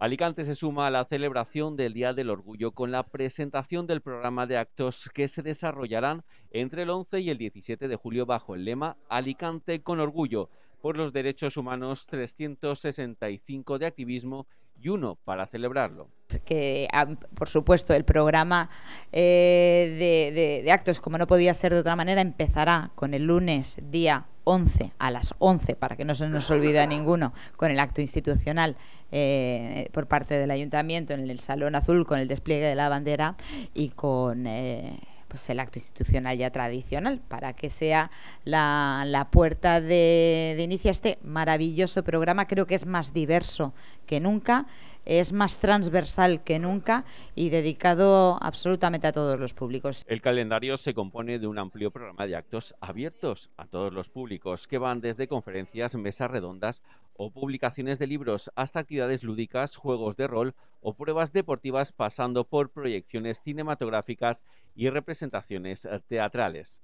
Alicante se suma a la celebración del Día del Orgullo con la presentación del programa de actos que se desarrollarán entre el 11 y el 17 de julio bajo el lema Alicante con Orgullo por los Derechos Humanos 365 de activismo y uno para celebrarlo. Que, por supuesto, el programa eh, de actos, como no podía ser de otra manera, empezará con el lunes, día 11, a las 11, para que no se nos olvide a ninguno, con el acto institucional eh, por parte del ayuntamiento en el Salón Azul, con el despliegue de la bandera y con... Eh, pues el acto institucional ya tradicional, para que sea la, puerta de, de inicio a este maravilloso programa. Creo que es más diverso que nunca es más transversal que nunca y dedicado absolutamente a todos los públicos. El calendario se compone de un amplio programa de actos abiertos a todos los públicos que van desde conferencias, mesas redondas o publicaciones de libros hasta actividades lúdicas, juegos de rol o pruebas deportivas pasando por proyecciones cinematográficas y representaciones teatrales.